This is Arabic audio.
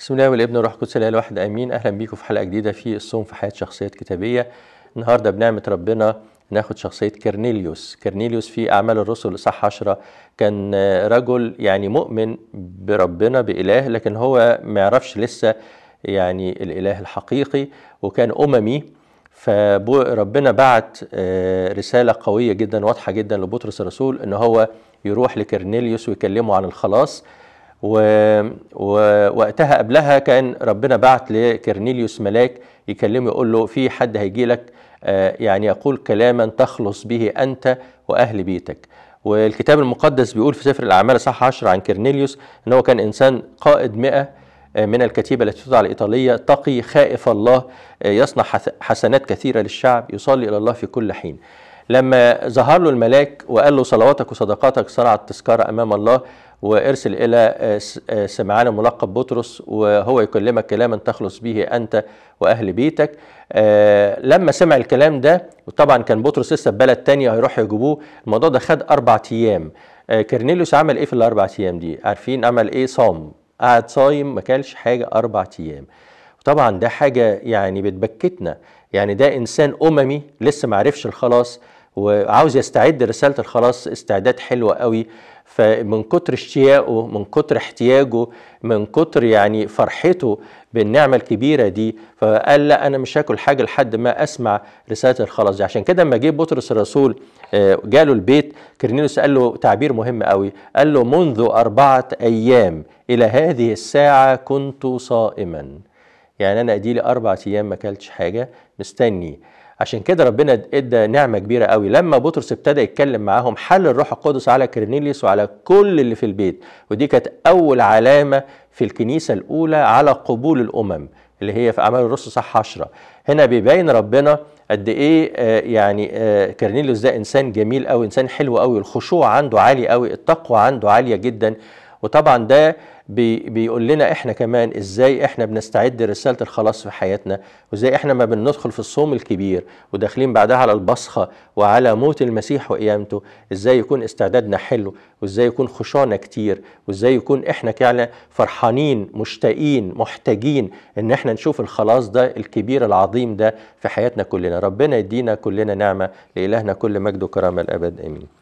بسم الله والابن والروح القدس الاله الواحد امين اهلا بيكم في حلقه جديده في الصوم في حياه شخصيات كتابيه النهارده بنعمه ربنا ناخد شخصية كرنيليوس كرنيليوس في أعمال الرسل صح 10 كان رجل يعني مؤمن بربنا بإله لكن هو ما يعرفش لسه يعني الإله الحقيقي وكان أممي فربنا بعت آه، رسالة قوية جدا واضحة جدا لبطرس الرسول إن هو يروح لكرنيليوس ويكلمه عن الخلاص ووقتها قبلها كان ربنا بعت لكرنيليوس ملاك يكلمه يقول له في حد هيجي لك آه، يعني يقول كلاما تخلص به أنت وأهل بيتك والكتاب المقدس بيقول في سفر الأعمال صح 10 عن كرنيليوس أن هو كان إنسان قائد مئة آه، من الكتيبة التي تدعى الإيطالية تقي خائف الله آه، يصنع حسنات كثيرة للشعب يصلي إلى الله في كل حين لما ظهر له الملاك وقال له صلواتك وصدقاتك صنعت تذكار أمام الله وارسل إلى آه، آه، سمعان الملقب بطرس وهو يكلمك كلاما تخلص به أنت وأهل بيتك آه، لما سمع الكلام ده وطبعا كان بطرس لسه في بلد تانية هيروحوا يجيبوه الموضوع ده خد أربع أيام كرنيليوس عمل إيه في الأربع أيام دي عارفين عمل إيه صام قعد صايم ما كلش حاجة أربع أيام طبعا ده حاجة يعني بتبكتنا يعني ده إنسان أممي لسه معرفش الخلاص وعاوز يستعد رساله الخلاص استعداد حلو قوي فمن كتر اشتياقه من كتر احتياجه من كتر يعني فرحته بالنعمه الكبيره دي فقال لا انا مش هاكل حاجه لحد ما اسمع رساله الخلاص دي عشان كده لما جه بطرس الرسول آه، جاله البيت كرنيلوس قال له تعبير مهم قوي قال له منذ اربعه ايام الى هذه الساعه كنت صائما يعني انا اديلي اربع ايام ما اكلتش حاجه مستني عشان كده ربنا ادى نعمه كبيره قوي لما بطرس ابتدى يتكلم معاهم حل الروح القدس على كرنيليوس وعلى كل اللي في البيت ودي كانت اول علامه في الكنيسه الاولى على قبول الامم اللي هي في اعمال الرسل صح 10 هنا بيبين ربنا قد ايه آه، يعني آه، كرنيليوس ده انسان جميل قوي انسان حلو قوي الخشوع عنده عالي قوي التقوى عنده عاليه جدا وطبعا ده بي بيقول لنا احنا كمان ازاي احنا بنستعد لرساله الخلاص في حياتنا وازاي احنا ما بندخل في الصوم الكبير وداخلين بعدها على البصخه وعلى موت المسيح وقيامته ازاي يكون استعدادنا حلو وازاي يكون خشوعنا كتير وازاي يكون احنا كعلا فرحانين مشتاقين محتاجين ان احنا نشوف الخلاص ده الكبير العظيم ده في حياتنا كلنا ربنا يدينا كلنا نعمه لالهنا كل مجد وكرامه الابد امين